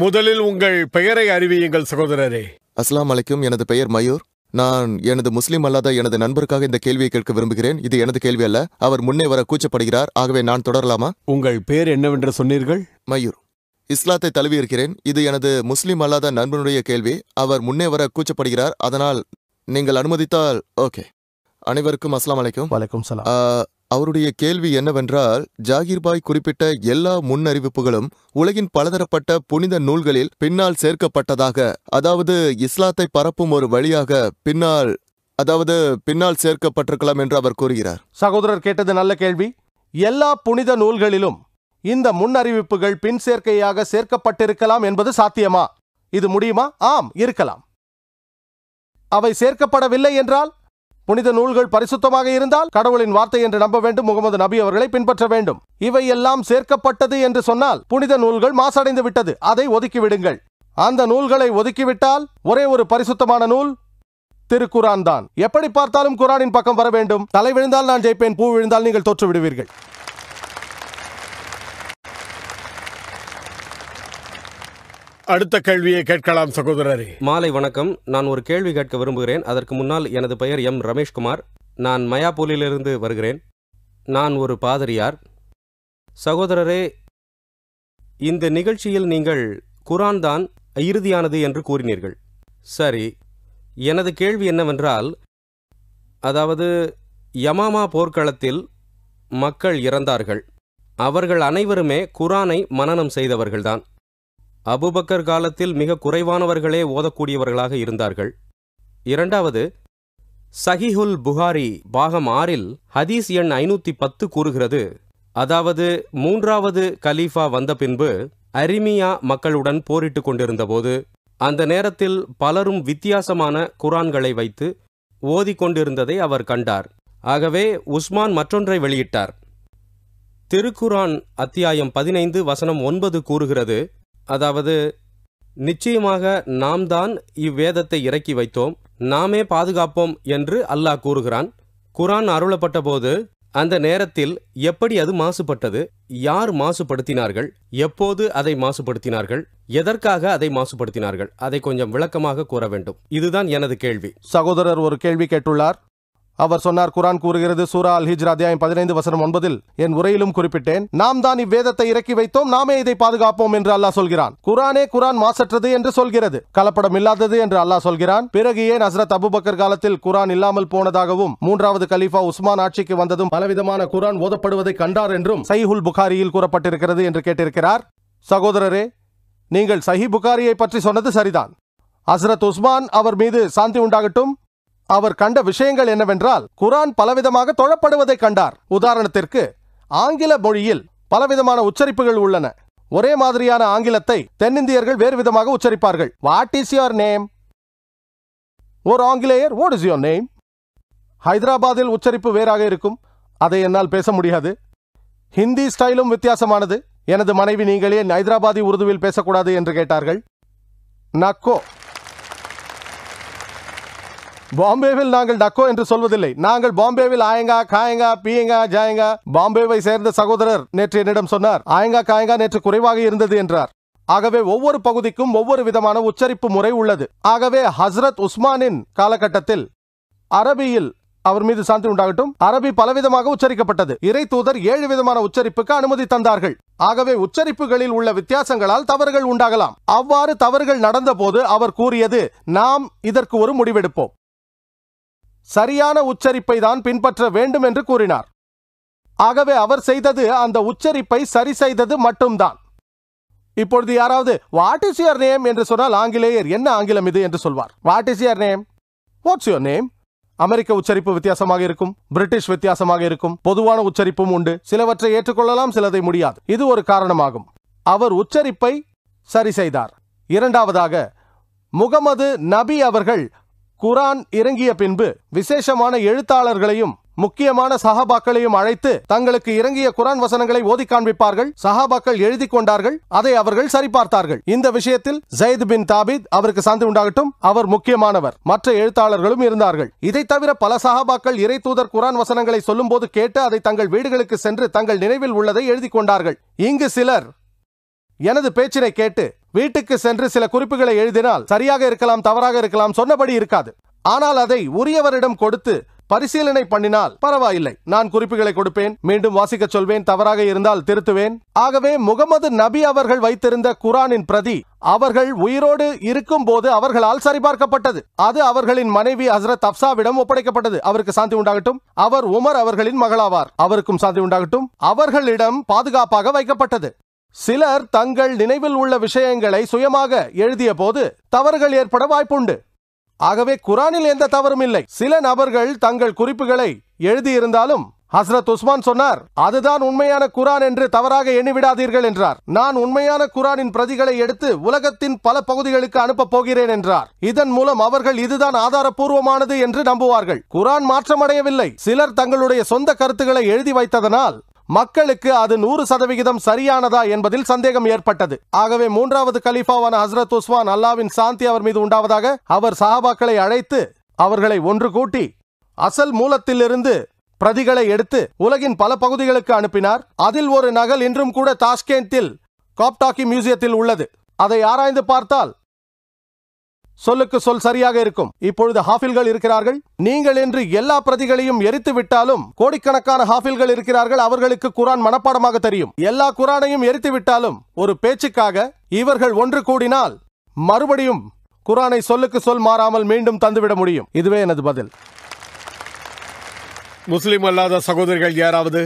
முதலில் உங்கள் பெயரை அறிவியுங்கள் சகோதரரே அஸ்லாம் அலைக்கும் எனது பெயர் மயூர் நான் எனது முஸ்லீம் அல்லாத எனது நண்பருக்காக இந்த கேள்வியை கேட்க விரும்புகிறேன் இது எனது கேள்வி அல்ல அவர் முன்னே வர கூச்சப்படுகிறார் ஆகவே நான் தொடரலாமா உங்கள் பெயர் என்னவென்று சொன்னீர்கள் மயூர் இஸ்லாத்தை தழுவி இருக்கிறேன் இது எனது முஸ்லீம் அல்லாத நண்பனுடைய கேள்வி அவர் முன்னே வர கூச்சப்படுகிறார் அதனால் நீங்கள் அனுமதித்தால் ஓகே அனைவருக்கும் அஸ்லாம் அலைக்கும் வலைக்கம் சலாம் அவருடைய கேள்வி என்னவென்றால் ஜாகிர்பாய் குறிப்பிட்ட எல்லா முன்னறிவிப்புகளும் உலகின் பலதரப்பட்ட புனித நூல்களில் பின்னால் சேர்க்கப்பட்டதாக அதாவது இஸ்லாத்தை பரப்பும் ஒரு வழியாக பின்னால் அதாவது பின்னால் சேர்க்கப்பட்டிருக்கலாம் என்று அவர் கூறுகிறார் சகோதரர் கேட்டது நல்ல கேள்வி எல்லா புனித நூல்களிலும் இந்த முன்னறிவிப்புகள் பின் சேர்க்கையாக சேர்க்கப்பட்டிருக்கலாம் என்பது சாத்தியமா இது முடியுமா ஆம் இருக்கலாம் அவை சேர்க்கப்படவில்லை என்றால் புனித நூல்கள் பரிசுத்தமாக இருந்தால் கடவுளின் வார்த்தை என்று நம்ப வேண்டும் முகமது நபி அவர்களை பின்பற்ற வேண்டும் இவை எல்லாம் சேர்க்கப்பட்டது என்று சொன்னால் புனித நூல்கள் மாசடைந்து விட்டது அதை ஒதுக்கிவிடுங்கள் அந்த நூல்களை ஒதுக்கிவிட்டால் ஒரே ஒரு பரிசுத்தமான நூல் திருக்குரான் தான் எப்படி பார்த்தாலும் குரானின் பக்கம் வர வேண்டும் தலை விழுந்தால் நான் ஜெயிப்பேன் பூ விழுந்தால் நீங்கள் தோற்று விடுவீர்கள் அடுத்த கேள்வியை கேட்கலாம் சகோதரரே மாலை வணக்கம் நான் ஒரு கேள்வி கேட்க விரும்புகிறேன் அதற்கு முன்னால் எனது பெயர் எம் ரமேஷ்குமார் நான் மயாபூலிலிருந்து வருகிறேன் நான் ஒரு பாதிரியார் சகோதரரே இந்த நிகழ்ச்சியில் நீங்கள் குரான் தான் இறுதியானது என்று கூறினீர்கள் சரி எனது கேள்வி என்னவென்றால் அதாவது யமாமா போர்க்களத்தில் மக்கள் இறந்தார்கள் அவர்கள் அனைவருமே குரானை மனனம் செய்தவர்கள்தான் அபுபக்கர் காலத்தில் மிக குறைவானவர்களே ஓதக்கூடியவர்களாக இருந்தார்கள் இரண்டாவது சஹிஹுல் புகாரி பாகம் ஆறில் ஹதீஸ் எண் ஐநூற்றி பத்து கூறுகிறது அதாவது மூன்றாவது கலீஃபா வந்த பின்பு அரிமியா மக்களுடன் போரிட்டு கொண்டிருந்தபோது அந்த நேரத்தில் பலரும் வித்தியாசமான குரான்களை வைத்து ஓதிக்கொண்டிருந்ததை அவர் கண்டார் ஆகவே உஸ்மான் மற்றொன்றை வெளியிட்டார் திருக்குரான் அத்தியாயம் பதினைந்து வசனம் ஒன்பது கூறுகிறது அதாவது நிச்சயமாக நாம் தான் இவ்வேதத்தை இறக்கி வைத்தோம் நாமே பாதுகாப்போம் என்று அல்லாஹ் கூறுகிறான் குரான் அருளப்பட்ட போது அந்த நேரத்தில் எப்படி அது மாசுபட்டது யார் மாசுபடுத்தினார்கள் எப்போது அதை மாசுபடுத்தினார்கள் எதற்காக அதை மாசுபடுத்தினார்கள் அதை கொஞ்சம் விளக்கமாக கூற வேண்டும் இதுதான் எனது கேள்வி சகோதரர் ஒரு கேள்வி கேட்டுள்ளார் அவர் சொன்னார் குரான் கூறுகிறது சூரா அல் ஹிஜ்ரா அத்தியாயம் பதினைந்து வசனம் ஒன்பதில் என் உரையிலும் குறிப்பிட்டேன் நாம் தான் இவ்வேதத்தை இறக்கி வைத்தோம் நாமே இதை பாதுகாப்போம் என்று அல்லாஹ் சொல்கிறான் குரானே குரான் மாசற்றது என்று சொல்கிறது கலப்படம் இல்லாதது என்று அல்லாஹ் சொல்கிறான் பிறகு ஏன் ஹசரத் அபுபக்கர் காலத்தில் குரான் இல்லாமல் போனதாகவும் மூன்றாவது கலீஃபா உஸ்மான் ஆட்சிக்கு வந்ததும் பலவிதமான குரான் ஓதப்படுவதை கண்டார் என்றும் சைஹுல் புகாரியில் கூறப்பட்டிருக்கிறது என்று கேட்டிருக்கிறார் சகோதரரே நீங்கள் சஹி புகாரியை பற்றி சொன்னது சரிதான் ஹசரத் உஸ்மான் அவர் மீது சாந்தி உண்டாகட்டும் அவர் கண்ட விஷயங்கள் என்னவென்றால் குரான் பலவிதமாக தொழப்படுவதை கண்டார் உதாரணத்திற்கு ஆங்கில மொழியில் பலவிதமான உச்சரிப்புகள் உள்ளன ஒரே மாதிரியான ஆங்கிலத்தை தென்னிந்தியர்கள் வேறு விதமாக உச்சரிப்பார்கள் வாட் இஸ் யுவர் நேம் ஓர் ஆங்கிலேயர் வாட் இஸ் யுவர் நேம் ஹைதராபாத்தில் உச்சரிப்பு வேறாக இருக்கும் அதை என்னால் பேச முடியாது ஹிந்தி ஸ்டைலும் வித்தியாசமானது எனது மனைவி நீங்களே ஹைதராபாதி உருதுவில் பேசக்கூடாது என்று கேட்டார்கள் நக்கோ பாம்பேவில் நாங்கள் டக்கோ என்று சொல்வதில்லை நாங்கள் பாம்பேவில் ஆயங்கா காயங்கா பீயங்கா ஜாயங்கா பாம்பேவை சேர்ந்த சகோதரர் நேற்று என்னிடம் சொன்னார் ஆயங்கா காயங்கா நேற்று குறைவாக இருந்தது என்றார் ஆகவே ஒவ்வொரு பகுதிக்கும் ஒவ்வொரு விதமான உச்சரிப்பு முறை உள்ளது ஆகவே ஹஸ்ரத் உஸ்மானின் காலகட்டத்தில் அரபியில் அவர் மீது சாந்தி உண்டாகட்டும் அரபி பலவிதமாக உச்சரிக்கப்பட்டது இறை தூதர் ஏழு விதமான உச்சரிப்புக்கு அனுமதி தந்தார்கள் ஆகவே உச்சரிப்புகளில் உள்ள வித்தியாசங்களால் தவறுகள் உண்டாகலாம் அவ்வாறு தவறுகள் நடந்தபோது அவர் கூறியது நாம் இதற்கு ஒரு முடிவெடுப்போம் சரியான உச்சரிப்பை தான் பின்பற்ற வேண்டும் என்று கூறினார் ஆகவே அவர் செய்தது அந்த உச்சரிப்பை சரி செய்தது மட்டும்தான் இப்பொழுது யாராவது வாட் இஸ் யுவர் நேம் என்று சொன்னால் ஆங்கிலேயர் என்ன ஆங்கிலம் இது என்று சொல்வார் what is your name what's your name அமெரிக்க உச்சரிப்பு வித்தியாசமாக இருக்கும் பிரிட்டிஷ் வித்தியாசமாக இருக்கும் பொதுவான உச்சரிப்பும் உண்டு சிலவற்றை ஏற்றுக்கொள்ளலாம் சிலதை முடியாது இது ஒரு காரணமாகும் அவர் உச்சரிப்பை சரி செய்தார் இரண்டாவதாக முகமது நபி அவர்கள் குரான் இறங்கிய பின்பு விசேஷமான எழுத்தாளர்களையும் முக்கியமான சஹாபாக்களையும் அழைத்து தங்களுக்கு இறங்கிய குரான் வசனங்களை ஓதி காண்பிப்பார்கள் சஹாபாக்கள் எழுதி கொண்டார்கள் அதை அவர்கள் சரிபார்த்தார்கள் இந்த விஷயத்தில் ஜெயித் பின் தாபித் அவருக்கு சந்தி உண்டாகட்டும் அவர் முக்கியமானவர் மற்ற எழுத்தாளர்களும் இருந்தார்கள் இதை தவிர பல சஹாபாக்கள் இறை தூதர் குரான் வசனங்களை சொல்லும் போது கேட்டு அதை தங்கள் வீடுகளுக்கு சென்று தங்கள் நினைவில் உள்ளதை எழுதி கொண்டார்கள் இங்கு சிலர் எனது பேச்சினை கேட்டு வீட்டுக்கு சென்று சில குறிப்புகளை எழுதினால் சரியாக இருக்கலாம் தவறாக இருக்கலாம் சொன்னபடி இருக்காது ஆனால் அதை உரியவரிடம் கொடுத்து பரிசீலனை பண்ணினால் பரவாயில்லை நான் குறிப்புகளை கொடுப்பேன் மீண்டும் வாசிக்க சொல்வேன் தவறாக இருந்தால் திருத்துவேன் ஆகவே முகமது நபி அவர்கள் வைத்திருந்த குரானின் பிரதி அவர்கள் உயிரோடு இருக்கும் போது அவர்களால் சரிபார்க்கப்பட்டது அது அவர்களின் மனைவி ஹசரத் அப்சாவிடம் ஒப்படைக்கப்பட்டது அவருக்கு சாந்தி உண்டாகட்டும் அவர் உமர் அவர்களின் மகளாவார் அவருக்கும் சாந்தி உண்டாகட்டும் அவர்களிடம் பாதுகாப்பாக வைக்கப்பட்டது சிலர் தங்கள் நினைவில் உள்ள விஷயங்களை சுயமாக எழுதிய போது தவறுகள் ஏற்பட வாய்ப்புண்டு ஆகவே குரானில் எந்த தவறும் இல்லை சில நபர்கள் தங்கள் குறிப்புகளை எழுதியிருந்தாலும் ஹசரத் உஸ்மான் சொன்னார் அதுதான் உண்மையான குரான் என்று தவறாக எண்ணிவிடாதீர்கள் என்றார் நான் உண்மையான குரானின் பிரதிகளை எடுத்து உலகத்தின் பல பகுதிகளுக்கு அனுப்பப் போகிறேன் என்றார் இதன் மூலம் அவர்கள் இதுதான் ஆதாரப்பூர்வமானது என்று நம்புவார்கள் குரான் மாற்றமடையவில்லை சிலர் தங்களுடைய சொந்த கருத்துக்களை எழுதி வைத்ததனால் மக்களுக்கு அது நூறு சதவிகிதம் சரியானதா என்பதில் சந்தேகம் ஏற்பட்டது ஆகவே மூன்றாவது கலீஃபாவான ஹசரத் உஸ்மான் அல்லாவின் சாந்தி அவர் மீது உண்டாவதாக அவர் சஹாபாக்களை அழைத்து அவர்களை ஒன்று கூட்டி அசல் மூலத்திலிருந்து பிரதிகளை எடுத்து உலகின் பல பகுதிகளுக்கு அனுப்பினார் அதில் ஒரு நகல் இன்றும் கூட தாஷ்கேந்தில் காப்டாக்கி மியூசியத்தில் உள்ளது அதை ஆராய்ந்து பார்த்தால் சொல்லுக்கு சொல் சரியாக இருக்கும் இப்பொழுது ஹாஃபில்கள் இருக்கிறார்கள் நீங்கள் என்று எல்லா பிரதிகளையும் எரித்து விட்டாலும் கோடிக்கணக்கான ஹாஃபில்கள் இருக்கிறார்கள் அவர்களுக்கு குரான் மனப்பாடமாக தெரியும் எல்லா குரானையும் எரித்து விட்டாலும் ஒரு பேச்சுக்காக இவர்கள் ஒன்று கூடினால் மறுபடியும் குரானை சொல்லுக்கு சொல் மாறாமல் மீண்டும் தந்துவிட முடியும் இதுவே எனது பதில் முஸ்லிம் அல்லாத சகோதரிகள் யாராவது